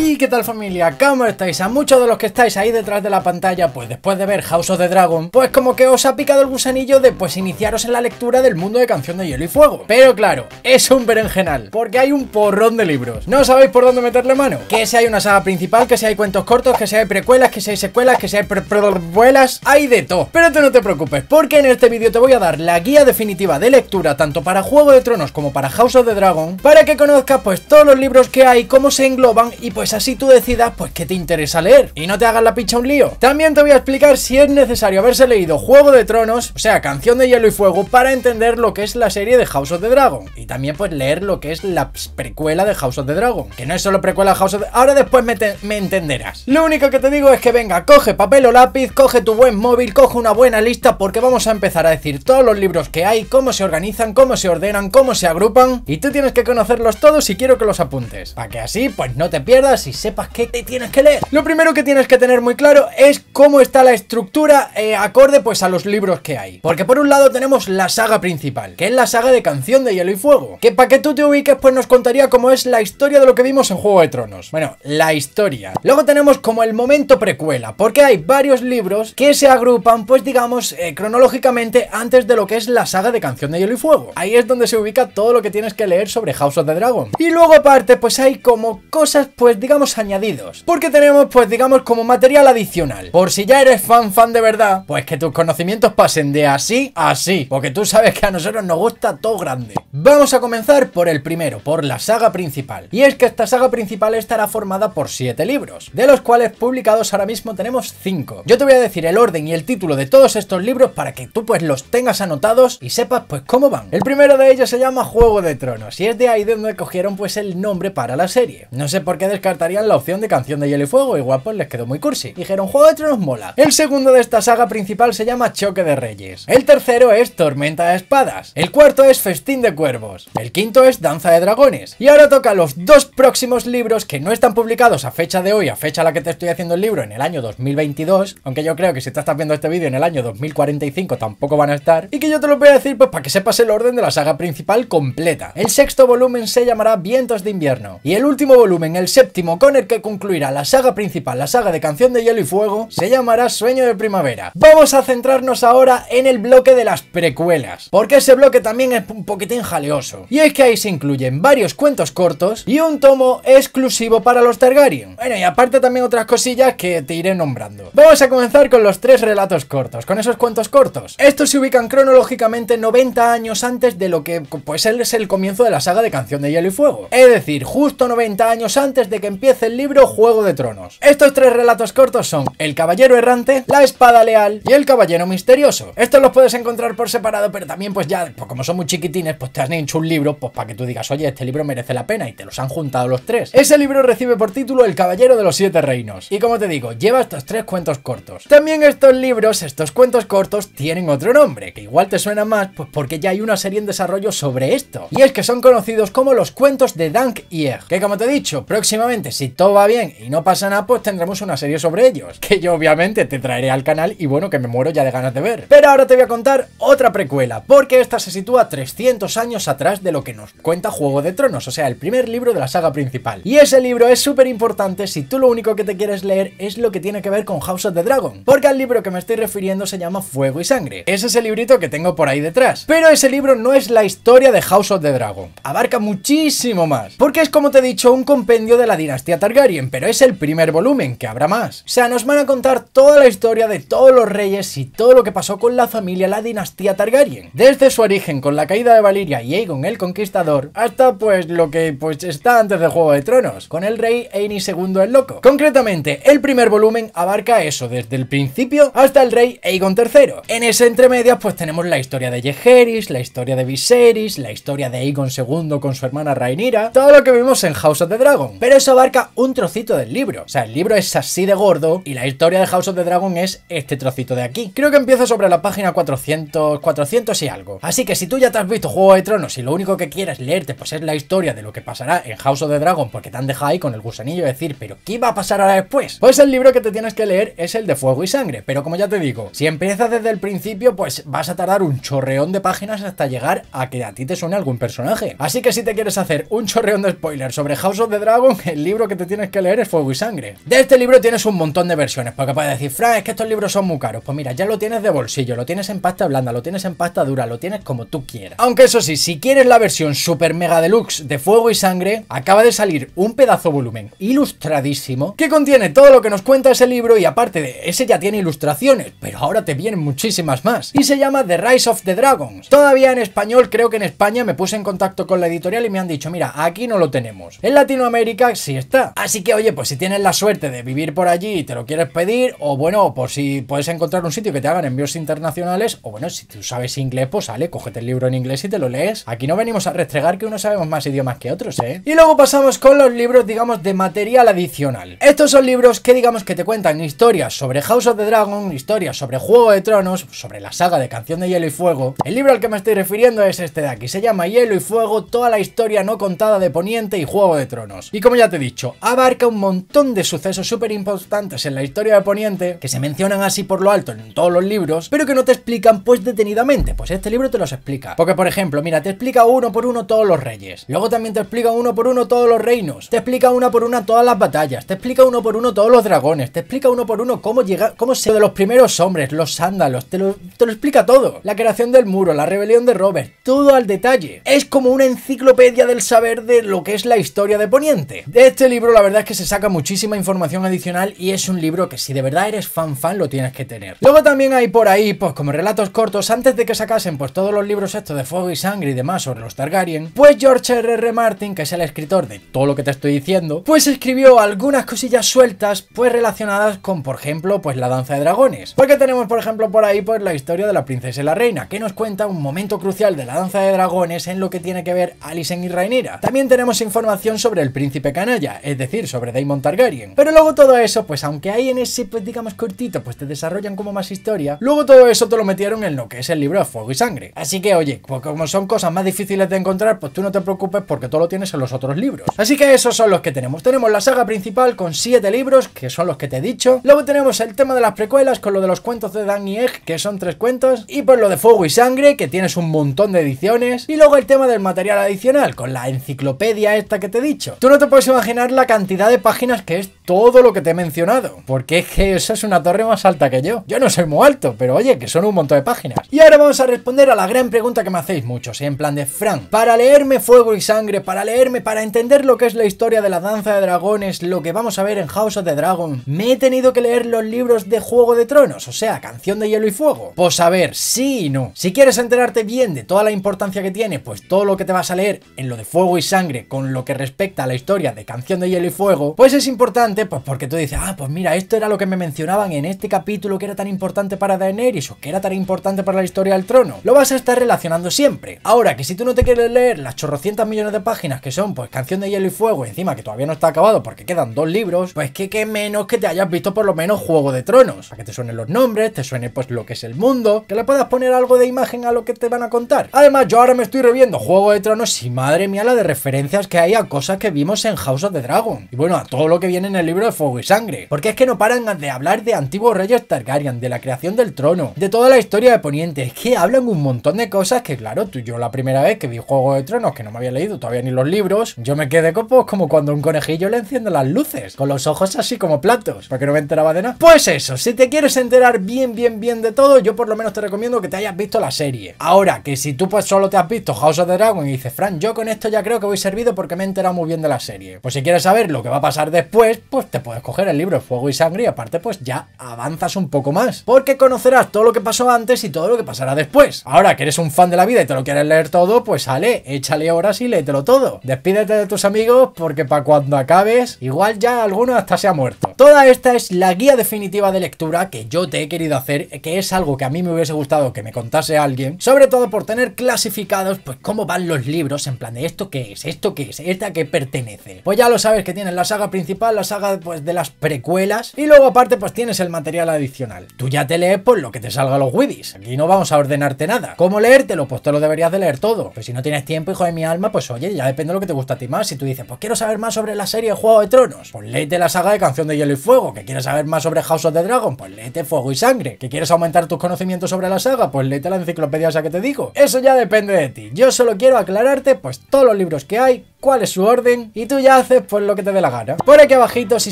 ¿Y qué tal familia? ¿Cómo estáis? A muchos de los que estáis ahí detrás de la pantalla, pues después de ver House of the Dragon, pues como que os ha picado el gusanillo de pues iniciaros en la lectura del mundo de Canción de Hielo y Fuego. Pero claro, es un berenjenal, porque hay un porrón de libros. ¿No sabéis por dónde meterle mano? Que si hay una saga principal, que si hay cuentos cortos, que si hay precuelas, que si hay secuelas, que si hay precuelas, hay de todo. Pero tú no te preocupes, porque en este vídeo te voy a dar la guía definitiva de lectura tanto para Juego de Tronos como para House of the Dragon, para que conozcas pues todos los libros que hay, cómo se engloban y pues así tú decidas pues qué te interesa leer y no te hagas la picha un lío. También te voy a explicar si es necesario haberse leído Juego de Tronos, o sea, Canción de Hielo y Fuego, para entender lo que es la serie de House of the Dragon. Y también pues leer lo que es la precuela de House of the Dragon, que no es solo precuela de House of the... Ahora después me entenderás. Lo único que te digo es que venga, coge papel o lápiz, coge tu buen móvil, coge una buena lista porque vamos a empezar a decir todos los libros que hay, cómo se organizan, cómo se ordenan, cómo se agrupan y tú tienes que conocerlos todos y quiero que los apuntes, para que así pues no te pierdas y sepas qué te tienes que leer. Lo primero que tienes que tener muy claro es cómo está la estructura eh, acorde pues a los libros que hay. Porque por un lado tenemos la saga principal, que es la saga de Canción de Hielo y Fuego, que para que tú te ubiques pues nos contaría cómo es la historia de lo que vimos en Juego de Tronos. Bueno, la historia. Luego tenemos como el momento precuela, porque hay varios libros que se agrupan pues digamos eh, cronológicamente antes de lo que es la saga de Canción de Hielo y Fuego. Ahí es donde se ubica todo lo que tienes que leer sobre House of the Dragon. Y luego aparte pues hay como cosas pues digamos digamos, añadidos. Porque tenemos, pues, digamos, como material adicional. Por si ya eres fan, fan de verdad, pues que tus conocimientos pasen de así a así. Porque tú sabes que a nosotros nos gusta todo grande. Vamos a comenzar por el primero, por la saga principal. Y es que esta saga principal estará formada por 7 libros, de los cuales publicados ahora mismo tenemos 5. Yo te voy a decir el orden y el título de todos estos libros para que tú pues los tengas anotados y sepas pues cómo van. El primero de ellos se llama Juego de Tronos y es de ahí de donde cogieron pues el nombre para la serie. No sé por qué descartar la opción de canción de hielo y fuego, igual pues les quedó muy cursi. Dijeron, Juego de Tronos mola. El segundo de esta saga principal se llama Choque de Reyes. El tercero es Tormenta de Espadas. El cuarto es Festín de Cuervos. El quinto es Danza de Dragones. Y ahora toca los dos próximos libros que no están publicados a fecha de hoy, a fecha a la que te estoy haciendo el libro, en el año 2022. Aunque yo creo que si te estás viendo este vídeo en el año 2045 tampoco van a estar. Y que yo te lo voy a decir pues para que sepas el orden de la saga principal completa. El sexto volumen se llamará Vientos de Invierno. Y el último volumen, el séptimo con el que concluirá la saga principal, la saga de Canción de Hielo y Fuego, se llamará Sueño de Primavera. Vamos a centrarnos ahora en el bloque de las precuelas, porque ese bloque también es un poquitín jaleoso. Y es que ahí se incluyen varios cuentos cortos y un tomo exclusivo para los Targaryen. Bueno, y aparte también otras cosillas que te iré nombrando. Vamos a comenzar con los tres relatos cortos, con esos cuentos cortos. Estos se ubican cronológicamente 90 años antes de lo que pues es el comienzo de la saga de Canción de Hielo y Fuego. Es decir, justo 90 años antes de que empieza empiece el libro Juego de Tronos. Estos tres relatos cortos son El Caballero Errante, La Espada Leal y El Caballero Misterioso. Estos los puedes encontrar por separado, pero también pues ya, pues como son muy chiquitines, pues te has hecho un libro, pues para que tú digas, oye, este libro merece la pena y te los han juntado los tres. Ese libro recibe por título El Caballero de los Siete Reinos. Y como te digo, lleva estos tres cuentos cortos. También estos libros, estos cuentos cortos, tienen otro nombre, que igual te suena más, pues porque ya hay una serie en desarrollo sobre esto. Y es que son conocidos como los cuentos de Dank y Egg, que como te he dicho, próximamente si todo va bien y no pasa nada, pues tendremos una serie sobre ellos, que yo obviamente te traeré al canal y bueno, que me muero ya de ganas de ver. Pero ahora te voy a contar otra precuela, porque esta se sitúa 300 años atrás de lo que nos cuenta Juego de Tronos, o sea, el primer libro de la saga principal. Y ese libro es súper importante si tú lo único que te quieres leer es lo que tiene que ver con House of the Dragon, porque el libro que me estoy refiriendo se llama Fuego y Sangre. Ese es el librito que tengo por ahí detrás. Pero ese libro no es la historia de House of the Dragon, abarca muchísimo más, porque es como te he dicho, un compendio de la dinastía Targaryen, pero es el primer volumen, que habrá más. O sea, nos van a contar toda la historia de todos los reyes y todo lo que pasó con la familia, la dinastía Targaryen. Desde su origen con la caída de Valyria y Aegon el Conquistador, hasta pues lo que pues está antes de Juego de Tronos, con el rey Aenys II el Loco. Concretamente, el primer volumen abarca eso, desde el principio hasta el rey Aegon III. En ese entremedio pues tenemos la historia de Yeheris, la historia de Viserys, la historia de Aegon II con su hermana Rhaenyra, todo lo que vimos en House of the Dragon. Pero eso abarca un trocito del libro. O sea, el libro es así de gordo y la historia de House of the Dragon es este trocito de aquí. Creo que empieza sobre la página 400, 400 y algo. Así que si tú ya te has visto Juego de Tronos y lo único que quieres leerte pues es la historia de lo que pasará en House of the Dragon porque te han dejado ahí con el gusanillo de decir, pero ¿qué va a pasar ahora después? Pues el libro que te tienes que leer es el de Fuego y Sangre. Pero como ya te digo, si empiezas desde el principio pues vas a tardar un chorreón de páginas hasta llegar a que a ti te suene algún personaje. Así que si te quieres hacer un chorreón de spoilers sobre House of the Dragon, el libro que te tienes que leer es Fuego y Sangre. De este libro tienes un montón de versiones, porque puedes decir, Fran, es que estos libros son muy caros. Pues mira, ya lo tienes de bolsillo, lo tienes en pasta blanda, lo tienes en pasta dura, lo tienes como tú quieras. Aunque eso sí, si quieres la versión super mega deluxe de Fuego y Sangre, acaba de salir un pedazo volumen ilustradísimo que contiene todo lo que nos cuenta ese libro y aparte de ese ya tiene ilustraciones, pero ahora te vienen muchísimas más. Y se llama The Rise of the Dragons. Todavía en español, creo que en España me puse en contacto con la editorial y me han dicho, mira, aquí no lo tenemos. En Latinoamérica, si está. Así que oye, pues si tienes la suerte de vivir por allí y te lo quieres pedir, o bueno, por si puedes encontrar un sitio que te hagan envíos internacionales, o bueno, si tú sabes inglés, pues sale, cógete el libro en inglés y te lo lees. Aquí no venimos a restregar que uno sabemos más idiomas que otros, ¿eh? Y luego pasamos con los libros, digamos, de material adicional. Estos son libros que digamos que te cuentan historias sobre House of the Dragon, historias sobre Juego de Tronos, sobre la saga de Canción de Hielo y Fuego. El libro al que me estoy refiriendo es este de aquí, se llama Hielo y Fuego, toda la historia no contada de Poniente y Juego de Tronos. Y como ya te dije, dicho, abarca un montón de sucesos súper importantes en la historia de Poniente, que se mencionan así por lo alto en todos los libros, pero que no te explican pues detenidamente. Pues este libro te los explica. Porque por ejemplo, mira, te explica uno por uno todos los reyes. Luego también te explica uno por uno todos los reinos. Te explica una por una todas las batallas. Te explica uno por uno todos los dragones. Te explica uno por uno cómo llega, cómo se de los primeros hombres, los sándalos. Te lo, explica todo. La creación del muro, la rebelión de Robert. Todo al detalle. Es como una enciclopedia del saber de lo que es la historia de Poniente este libro la verdad es que se saca muchísima información adicional y es un libro que si de verdad eres fan fan lo tienes que tener. Luego también hay por ahí, pues como relatos cortos, antes de que sacasen pues todos los libros estos de fuego y sangre y demás sobre los Targaryen, pues George R.R. R. Martin, que es el escritor de todo lo que te estoy diciendo, pues escribió algunas cosillas sueltas pues relacionadas con por ejemplo pues la danza de dragones. Porque tenemos por ejemplo por ahí pues la historia de la princesa y la reina, que nos cuenta un momento crucial de la danza de dragones en lo que tiene que ver Alicent y Rhaenyra. También tenemos información sobre el príncipe Canal es decir, sobre Daemon Targaryen. Pero luego todo eso, pues aunque hay en ese, pues digamos, cortito, pues te desarrollan como más historia, luego todo eso te lo metieron en lo que es el libro de Fuego y Sangre. Así que, oye, pues como son cosas más difíciles de encontrar, pues tú no te preocupes porque todo lo tienes en los otros libros. Así que esos son los que tenemos. Tenemos la saga principal con siete libros, que son los que te he dicho. Luego tenemos el tema de las precuelas con lo de los cuentos de Dan y Egg, que son tres cuentos. Y pues lo de Fuego y Sangre, que tienes un montón de ediciones. Y luego el tema del material adicional, con la enciclopedia esta que te he dicho. Tú no te puedes imaginar la cantidad de páginas que es todo lo que te he mencionado. Porque es que eso es una torre más alta que yo. Yo no soy muy alto, pero oye, que son un montón de páginas. Y ahora vamos a responder a la gran pregunta que me hacéis muchos, en plan de Frank. Para leerme Fuego y Sangre, para leerme, para entender lo que es la historia de la danza de dragones, lo que vamos a ver en House of the Dragon, me he tenido que leer los libros de Juego de Tronos, o sea, Canción de Hielo y Fuego. Pues a ver, sí y no. Si quieres enterarte bien de toda la importancia que tiene, pues todo lo que te vas a leer en lo de Fuego y Sangre con lo que respecta a la historia de Canción canción de Hielo y Fuego, pues es importante, pues porque tú dices, ah, pues mira, esto era lo que me mencionaban en este capítulo que era tan importante para Daenerys o que era tan importante para la historia del trono. Lo vas a estar relacionando siempre. Ahora que si tú no te quieres leer las chorrocientas millones de páginas que son, pues canción de Hielo y Fuego, encima que todavía no está acabado porque quedan dos libros, pues que qué menos que te hayas visto por lo menos Juego de Tronos, para que te suenen los nombres, te suene pues lo que es el mundo, que le puedas poner algo de imagen a lo que te van a contar. Además, yo ahora me estoy reviendo Juego de Tronos y madre mía la de referencias que hay a cosas que vimos en House of de Dragon. Y bueno, a todo lo que viene en el libro de Fuego y Sangre. Porque es que no paran de hablar de antiguos reyes Targaryen, de la creación del trono, de toda la historia de Poniente. Es que hablan un montón de cosas que, claro, tú yo la primera vez que vi Juego de Tronos, que no me había leído todavía ni los libros, yo me quedé copos pues, como cuando un conejillo le enciende las luces, con los ojos así como platos, porque no me enteraba de nada. Pues eso, si te quieres enterar bien, bien, bien de todo, yo por lo menos te recomiendo que te hayas visto la serie. Ahora, que si tú pues solo te has visto House of the Dragon y dices, Fran, yo con esto ya creo que voy servido porque me he enterado muy bien de la serie. Pues si quieres saber lo que va a pasar después, pues te puedes coger el libro Fuego y Sangre y aparte pues ya avanzas un poco más, porque conocerás todo lo que pasó antes y todo lo que pasará después. Ahora que eres un fan de la vida y te lo quieres leer todo, pues sale, échale horas y léetelo todo. Despídete de tus amigos porque para cuando acabes, igual ya alguno hasta se ha muerto. Toda esta es la guía definitiva de lectura que yo te he querido hacer, que es algo que a mí me hubiese gustado que me contase alguien, sobre todo por tener clasificados pues cómo van los libros, en plan de esto que es, esto que es, esta que pertenece. Pues ya lo sabes que tienes la saga principal, la saga pues, de las precuelas y luego aparte pues tienes el material adicional. Tú ya te lees por pues, lo que te salga a los widis. Aquí no vamos a ordenarte nada. ¿Cómo leértelo? Pues te lo deberías de leer todo. Pues si no tienes tiempo, hijo de mi alma, pues oye, ya depende de lo que te gusta a ti más. Si tú dices, pues quiero saber más sobre la serie Juego de Tronos, pues léete la saga de Canción de Hielo y Fuego. Que quieres saber más sobre House of the Dragon, pues léete Fuego y Sangre. Que quieres aumentar tus conocimientos sobre la saga, pues léete la enciclopedia esa que te digo. Eso ya depende de ti. Yo solo quiero aclararte pues todos los libros que hay, cuál es su orden y tú ya haces pues lo que te dé la gana. Por aquí abajito, si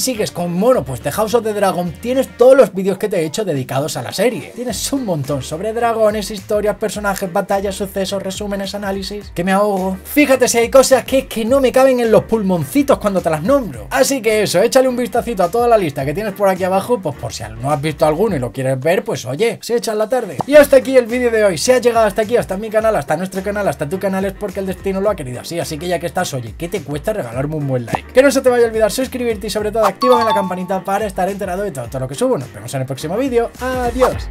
sigues con mono pues de House of the Dragon, tienes todos los vídeos que te he hecho dedicados a la serie. Tienes un montón sobre dragones, historias, personajes, batallas, sucesos, resúmenes, análisis, que me ahogo. Fíjate si hay cosas que es que no me caben en los pulmoncitos cuando te las nombro. Así que eso, échale un vistacito a toda la lista que tienes por aquí abajo, pues por si no has visto alguno y lo quieres ver, pues oye, se echa la tarde. Y hasta aquí el vídeo de hoy. Si ha llegado hasta aquí, hasta mi canal, hasta nuestro canal, hasta tu canal, es porque el destino lo ha querido así. Así que ya que estás oye, ¿qué te cuesta regalarme un buen like? Que no se te vaya a olvidar suscribirte y sobre todo activar la campanita para estar enterado de todo, todo lo que subo. Nos vemos en el próximo vídeo. Adiós.